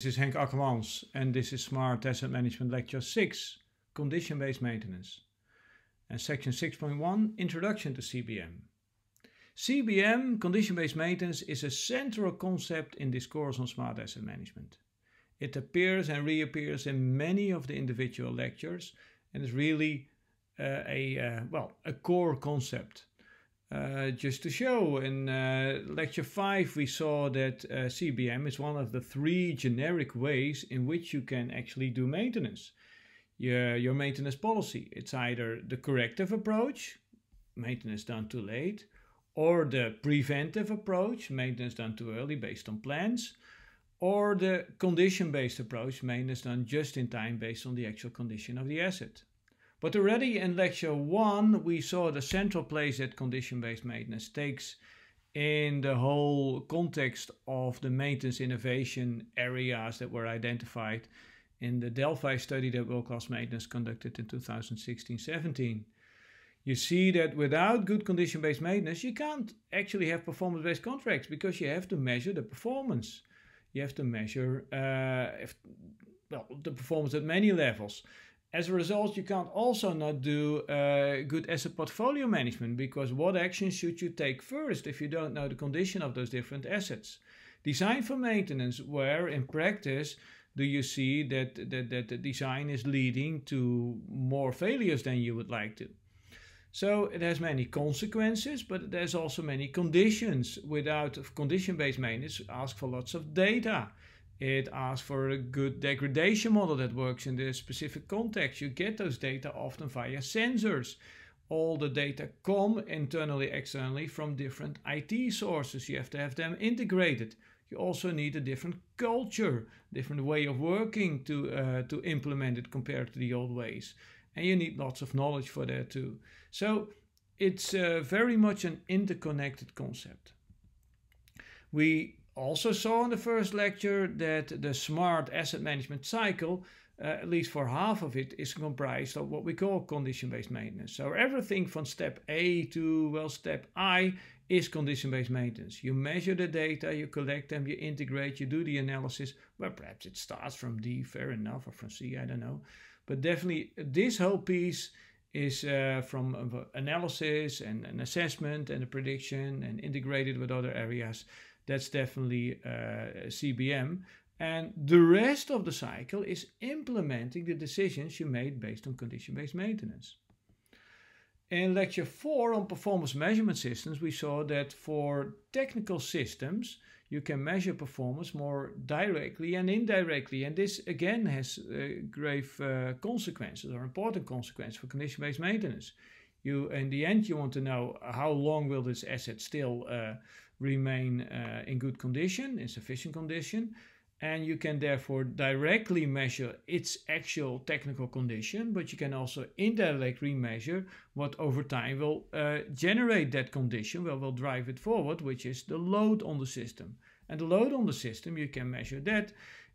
This is Henk Akkermans and this is Smart Asset Management Lecture 6, Condition-Based Maintenance. And Section 6.1, Introduction to CBM. CBM, Condition-Based Maintenance, is a central concept in this course on smart asset management. It appears and reappears in many of the individual lectures and is really uh, a, uh, well, a core concept. Uh, just to show. In uh, lecture 5, we saw that uh, CBM is one of the three generic ways in which you can actually do maintenance. Your, your maintenance policy. It's either the corrective approach, maintenance done too late, or the preventive approach, maintenance done too early based on plans, or the condition-based approach, maintenance done just in time based on the actual condition of the asset. But already in lecture one, we saw the central place that condition-based maintenance takes in the whole context of the maintenance innovation areas that were identified in the Delphi study that World Class Maintenance conducted in 2016-17. You see that without good condition-based maintenance, you can't actually have performance-based contracts because you have to measure the performance. You have to measure uh, if, well, the performance at many levels. As a result, you can't also not do uh, good asset portfolio management because what actions should you take first if you don't know the condition of those different assets? Design for maintenance, where in practice do you see that, that, that the design is leading to more failures than you would like to? So it has many consequences, but there's also many conditions. Without condition-based maintenance, ask for lots of data. It asks for a good degradation model that works in the specific context. You get those data often via sensors. All the data come internally, externally from different IT sources. You have to have them integrated. You also need a different culture, different way of working to, uh, to implement it compared to the old ways. And you need lots of knowledge for that too. So it's uh, very much an interconnected concept. We also saw in the first lecture that the smart asset management cycle, uh, at least for half of it, is comprised of what we call condition based maintenance. So everything from step A to, well, step I is condition based maintenance. You measure the data, you collect them, you integrate, you do the analysis. Well, perhaps it starts from D, fair enough, or from C, I don't know. But definitely, this whole piece is uh, from uh, analysis and, an assessment and a prediction and integrated with other areas that's definitely uh, CBM. And the rest of the cycle is implementing the decisions you made based on condition-based maintenance. In lecture 4 on performance measurement systems, we saw that for technical systems, you can measure performance more directly and indirectly. And this again has uh, grave uh, consequences or important consequences for condition-based maintenance. You, in the end, you want to know how long will this asset still uh, remain uh, in good condition, in sufficient condition, and you can therefore directly measure its actual technical condition, but you can also indirectly measure what over time will uh, generate that condition, well, will drive it forward, which is the load on the system. And the load on the system, you can measure that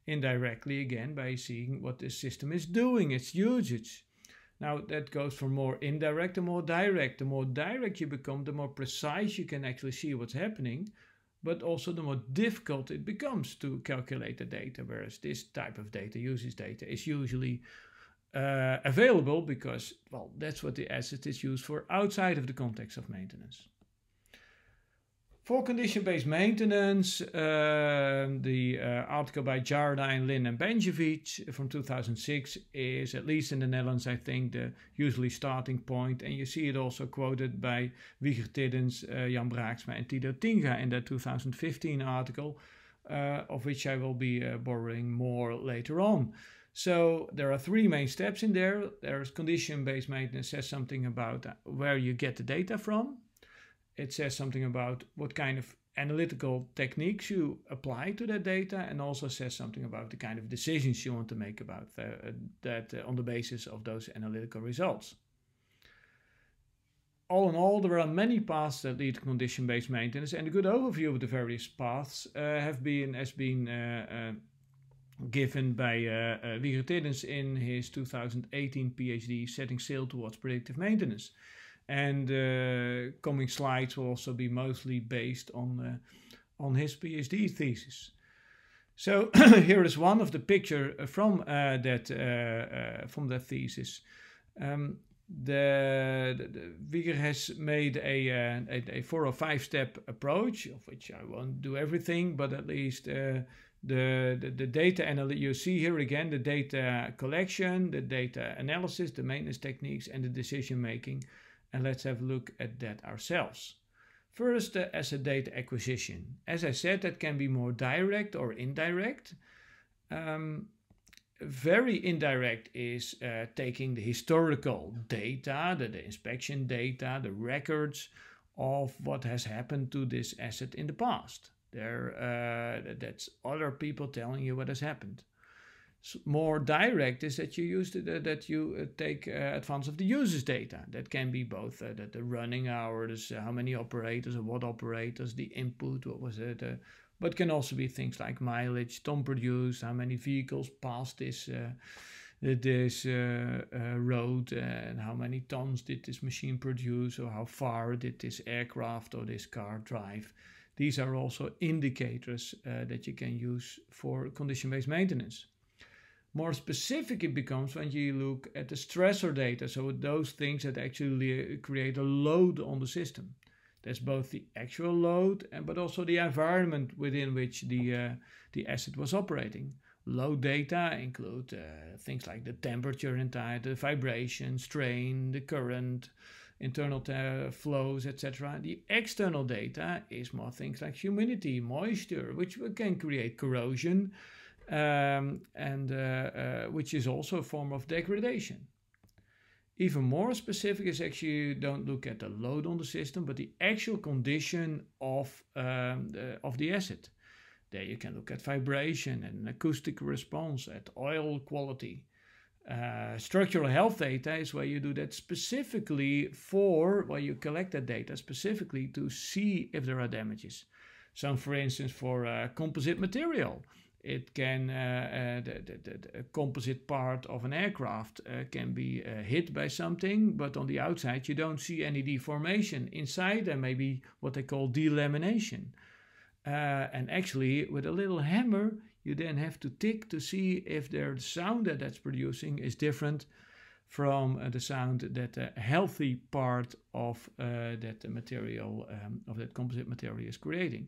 indirectly again by seeing what the system is doing, its usage. Now that goes from more indirect to more direct. The more direct you become, the more precise you can actually see what's happening, but also the more difficult it becomes to calculate the data, whereas this type of data, uses data, is usually uh, available because, well, that's what the asset is used for outside of the context of maintenance. For condition-based maintenance, uh, the uh, article by Jardine, Lin and Benjevich from 2006 is, at least in the Netherlands, I think, the usually starting point. And you see it also quoted by Wieger Tiddens, uh, Jan Braaksma and Tito Tinga in that 2015 article, eh, of which I will be borrowing more later on. So there are three main steps in there. There's condition-based maintenance says something about where you get the data from it says something about what kind of analytical techniques you apply to that data and also says something about the kind of decisions you want to make about the, uh, that uh, on the basis of those analytical results. All in all, there are many paths that lead to condition-based maintenance, and a good overview of the various paths uh, have been has been uh, uh, given by uh, Wieger Tiddens in his 2018 PhD, Setting Sail Towards Predictive Maintenance and uh, coming slides will also be mostly based on uh, on his PhD thesis. So here is one of the picture uh, from uh, that uh, uh, from that thesis. Um, the, the, the Wieger has made a, a, a four or five step approach, of which I won't do everything, but at least the, the, the, data analysis, you see here again the data collection, the data analysis, the maintenance techniques, and the decision making and let's have a look at that ourselves. First, as a data acquisition. As I said, that can be more direct or indirect. Um, very indirect is uh, taking the historical data, the, the inspection data, the records of what has happened to this asset in the past. There, uh, that's other people telling you what has happened more direct is that you use the, the, that you uh, take uh, of the user's data. That can be both uh, the, the, running hours, uh, how many operators, or what operators, the input, what was it, uh, but can also be things like mileage, ton produced, how many vehicles passed this this road, and how many tons did this machine produce, or how far did this aircraft or this car drive. These are also indicators that you can use for condition-based maintenance. More specific it becomes when you look at the stressor data, so those things that actually create a load on the system. That's both the actual load and but also the environment within which the uh, the asset was operating. Load data include uh, things like the temperature inside, the vibration, strain, the current, internal flows, etc. The external data is more things like humidity, moisture, which can create corrosion um, and uh, uh, which is also a form of degradation. Even more specific is actually you don't look at the load on the system, but the actual condition of um, the, of the asset. There you can look at vibration and acoustic response, at oil quality. Uh, structural health data is where you do that specifically for where you collect that data specifically to see if there are damages. Some, for instance, for uh, composite material, it can uh, uh, the, the, the, composite part of an aircraft uh, can be hit by something, but on the outside you don't see any deformation. Inside there may be what they call delamination. and actually, with a little hammer, you then have to tick to see if the sound that that's producing is different from uh, the sound that the healthy part of uh, that material um, of that composite material is creating.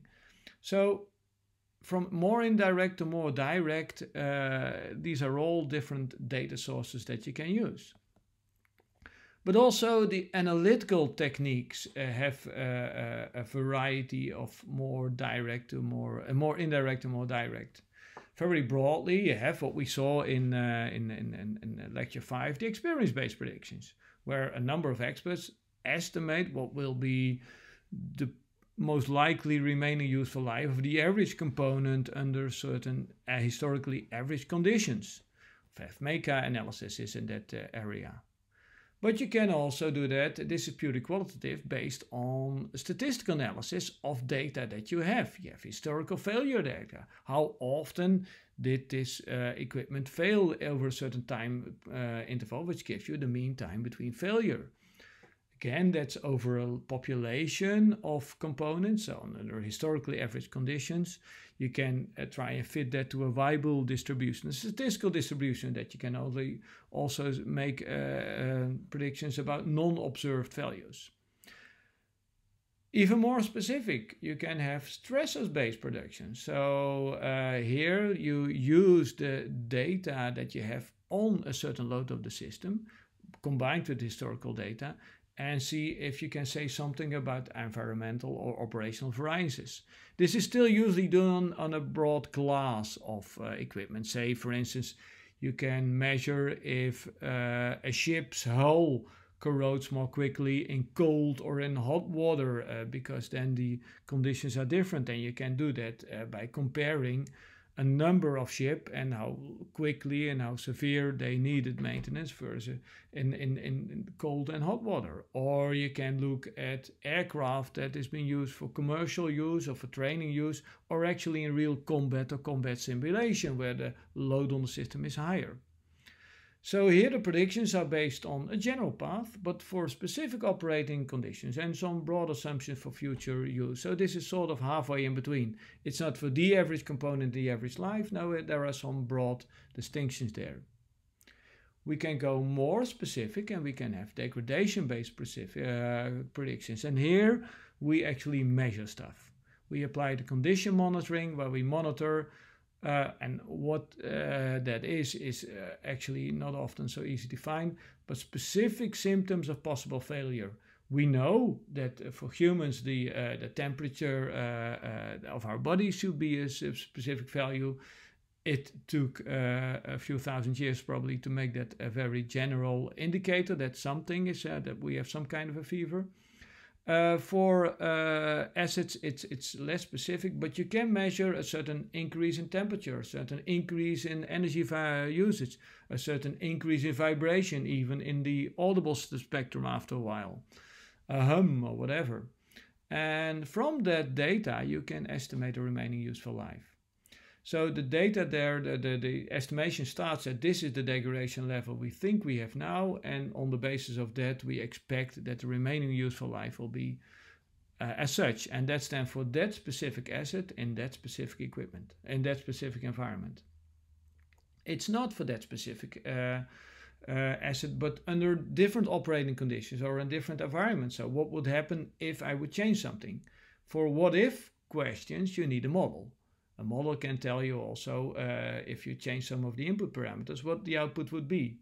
So from more indirect to more direct, uh, these are all different data sources that you can use. But also the analytical techniques uh, have uh, uh a variety of more direct to more, uh, more indirect to more direct. Very broadly, you have what we saw uh, in, in, in, in lecture five, the experience-based predictions, where a number of experts estimate what will be the most likely remaining useful life of the average component under certain uh, historically average conditions. FMECA analysis is in that uh, area. But you can also do that, this is purely qualitative, based on statistical analysis of data that you have. You have historical failure data. How often did this uh, equipment fail over a certain time uh, interval, which gives you the mean time between failure. Again, that's over a population of components, so under historically average conditions, you can uh, try and fit that to a viable distribution, a statistical distribution that you can only also make uh, uh, predictions about non-observed values. Even more specific, you can have stressors-based prediction. So uh, here you use the data that you have on a certain load of the system combined with historical data and see if you can say something about environmental or operational variances. This is still usually done on a broad class of uh, equipment. Say, for instance, you can measure if uh, a ship's hull corrodes more quickly in cold or in hot water uh, because then the conditions are different and you can do that uh, by comparing a number of ship and how quickly and how severe they needed maintenance versus in, in, in cold and hot water. Or you can look at aircraft that is being used for commercial use or for training use or actually in real combat or combat simulation where the load on the system is higher. So here the predictions are based on a general path, but for specific operating conditions and some broad assumptions for future use. So this is sort of halfway in between. It's not for the average component, the average life. No, there are some broad distinctions there. We can go more specific and we can have degradation-based uh, predictions. And here we actually measure stuff. We apply the condition monitoring where we monitor uh, and what uh, that is, is uh, actually not often so easy to find, but specific symptoms of possible failure. We know that uh, for humans, the, uh, the temperature uh, of our body should be a specific value. It took a few thousand years probably to make that a very general indicator that something is, that we have some kind of a fever. Uh, for uh, acids, it's, it's less specific, but you can measure a certain increase in temperature, a certain increase in energy usage, a certain increase in vibration, even in the audible spectrum after a while, a hum or whatever. And from that data, you can estimate the remaining useful life. So the data there, the, the, the, estimation starts at this is the degradation level we think we have now, and on the basis of that, we expect that the remaining useful life will be uh, as such, and that's then for that specific asset in that specific equipment, in that specific environment. It's not for that specific uh, uh, asset, but under different operating conditions or in different environments. So what would happen if I would change something? For what if questions, you need a model. A model can tell you also uh, if you change some of the input parameters what the output would be.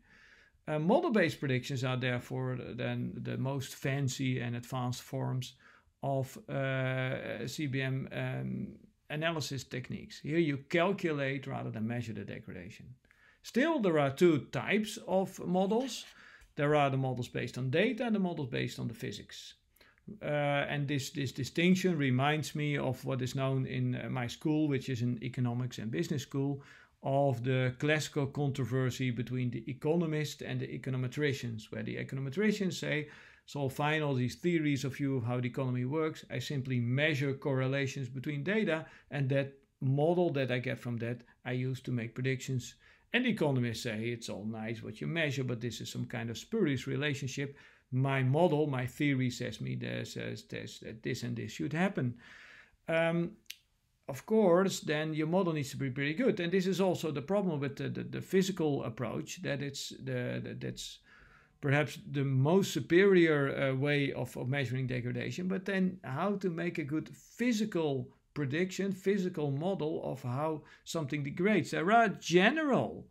Uh, model-based predictions are therefore then the most fancy and advanced forms of uh, CBM um, analysis techniques. Here you calculate rather than measure the degradation. Still, there are two types of models. There are the models based on data and the models based on the physics. Uh, and this, this distinction reminds me of what is known in uh, my school, which is an economics and business school, of the classical controversy between the economist and the econometricians, where the econometricians say, so fine, all these theories of you of how the economy works, I simply measure correlations between data, and that model that I get from that I use to make predictions. And economists say it's all nice what you measure, but this is some kind of spurious relationship my model, my theory says me this, says this, that this and this should happen. Um, of course, then your model needs to be pretty good. And this is also the problem with the, the, the physical approach that it's the, the, that's perhaps the most superior uh, way of, of measuring degradation. But then how to make a good physical prediction, physical model of how something degrades. There are general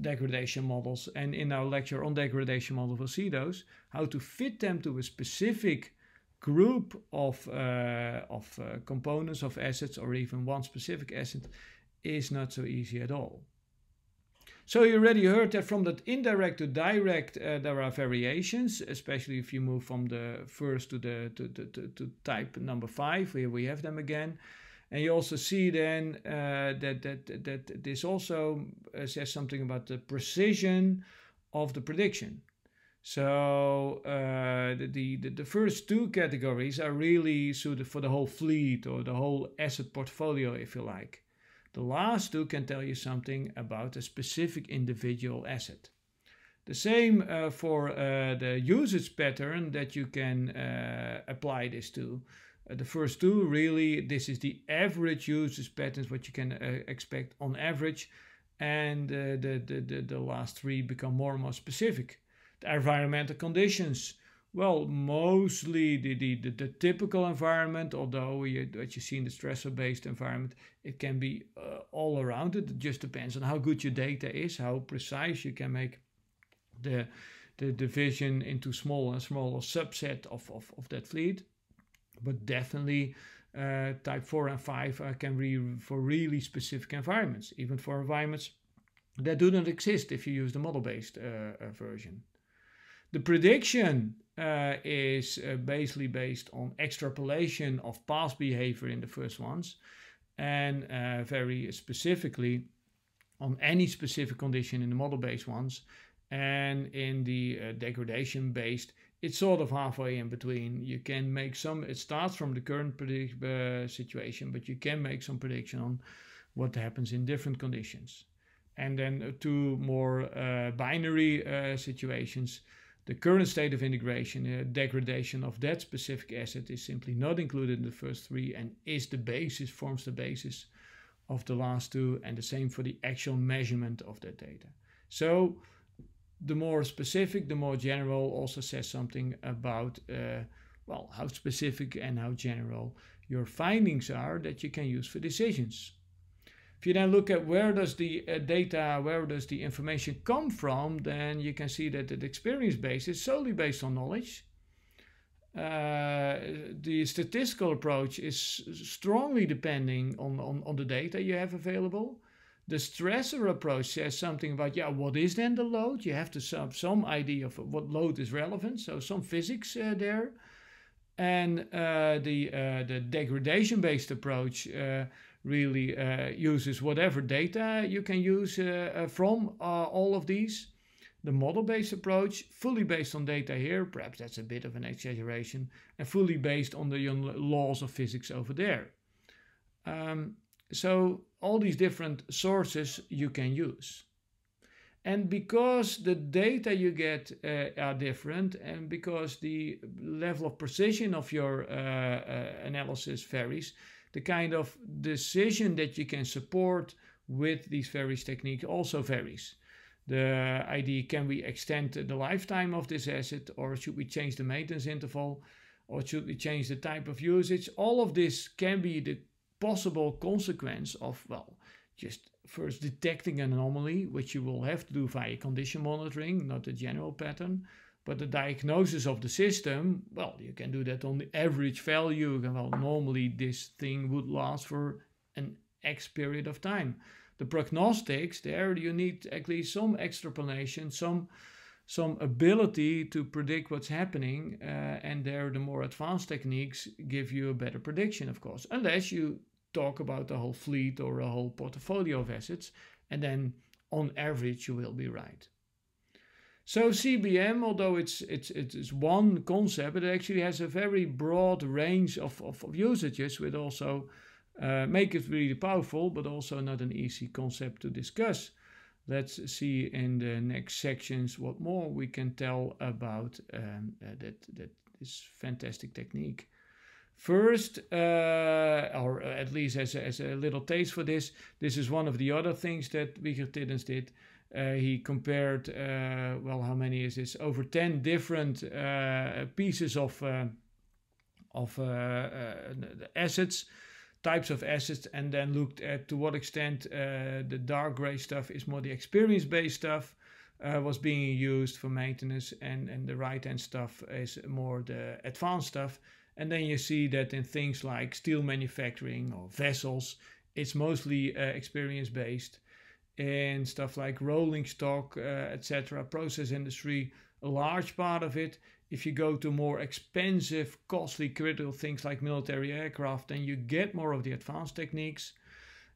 degradation models. And in our lecture on degradation models, we'll see those, how to fit them to a specific group of, uh, of uh, components of assets or even one specific asset is not so easy at all. So you already heard that from that indirect to direct, uh, there are variations, especially if you move from the first to the to, to, to, to type number five, here we have them again. And you also see then uh, that, that, that this also uh, says something about the precision of the prediction. So uh, the, the, the first two categories are really suited for the whole fleet or the whole asset portfolio, if you like. The last two can tell you something about a specific individual asset. The same uh, for uh, the usage pattern that you can uh, apply this to. Uh, the first two, really, this is the average usage patterns, what you can uh, expect on average. And uh, the, the, the, the, last three become more and more specific. The environmental conditions. Well, mostly the, the, the, the typical environment, although you, what you see in the stressor-based environment, it can be uh, all around it. It just depends on how good your data is, how precise you can make the, the division into smaller and smaller subset of, of, of that fleet but definitely uh, type 4 and 5 uh, can be for really specific environments, even for environments that do not exist if you use the model-based uh, uh, version. The prediction uh, is uh, basically based on extrapolation of past behavior in the first ones and uh, very specifically on any specific condition in the model based ones and in the degradation based it's sort of halfway in between. You can make some. It starts from the current predict, uh, situation, but you can make some prediction on what happens in different conditions. And then uh, two more uh, binary uh, situations. The current state of integration, uh, degradation of that specific asset, is simply not included in the first three, and is the basis forms the basis of the last two, and the same for the actual measurement of that data. So the more specific, the more general also says something about, uh, well, how specific and how general your findings are that you can use for decisions. If you then look at where does the uh, data, where does the information come from, then you can see that the experience base is solely based on knowledge. Uh, the statistical approach is strongly depending on, on, on the data you have available the stressor approach says something about, yeah, what is then the load? You have to have some idea of what load is relevant, so some physics uh, there. And uh, the, uh, the degradation based approach uh, really uh, uses whatever data you can use from all of these. The model based approach, fully based on data here, perhaps that's a bit of an exaggeration, and fully based on the laws of physics over there. Um, so all these different sources you can use. And because the data you get uh, are different, and because the level of precision of your uh, uh, analysis varies, the kind of decision that you can support with these various techniques also varies. The idea can we extend the lifetime of this asset, or should we change the maintenance interval, or should we change the type of usage? All of this can be the possible consequence of, well, just first detecting an anomaly, which you will have to do via condition monitoring, not the general pattern. But the diagnosis of the system, well, you can do that on the average value. Well, normally this thing would last for an X period of time. The prognostics, there you need at least some extrapolation, some some ability to predict what's happening. Uh, and there, the more advanced techniques give you a better prediction, of course, unless you talk about the whole fleet or a whole portfolio of assets, and then on average you will be right. So CBM, although it's it's it's one concept, it actually has a very broad range of, of, of usages, which also uh, make it really powerful, but also not an easy concept to discuss. Let's see in the next sections what more we can tell about um, uh, that that this fantastic technique. First, uh, or uh, at least as a, as a little taste for this, this is one of the other things that Wigert Tiddens did. Uh, he compared, uh, well, how many is this? Over 10 different uh, pieces of, uh, of assets, types of assets, and then looked at to what extent the dark gray stuff is more the experience based stuff. Uh, was being used for maintenance and, and the right hand stuff is more the advanced stuff and then you see that in things like steel manufacturing or vessels, it's mostly uh, experience based. And stuff like rolling stock, uh, etc., process industry, a large part of it. If you go to more expensive, costly, critical things like military aircraft, then you get more of the advanced techniques.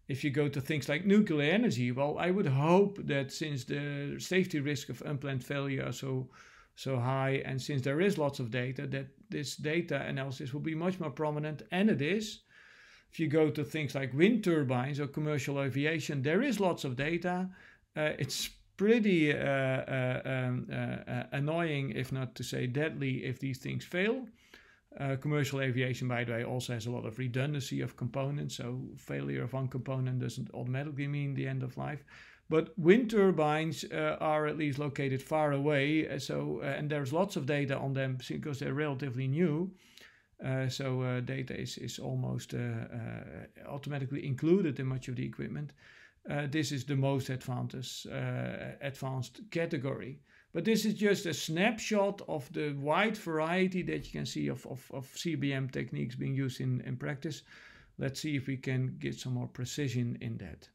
If you go to things like nuclear energy, well, I would hope that since the safety risk of unplanned failure so so high. And since there is lots of data, that this data analysis will be much more prominent. And it is. If you go to things like wind turbines or commercial aviation, there is lots of data. Uh, it's pretty uh, uh, um, uh, uh, annoying, if not to say deadly, if these things fail. Uh, commercial aviation, by the way, also has a lot of redundancy of components. So failure of one component doesn't automatically mean the end of life. But wind turbines uh, are at least located far away, uh, so uh, and there's lots of data on them because they're relatively new. Uh, so data is, is almost automatically included in much of the equipment. this is the most advanced advanced category. But this is just a snapshot of the wide variety that you can see of, of, of CBM techniques being used in, in practice. Let's see if we can get some more precision in that.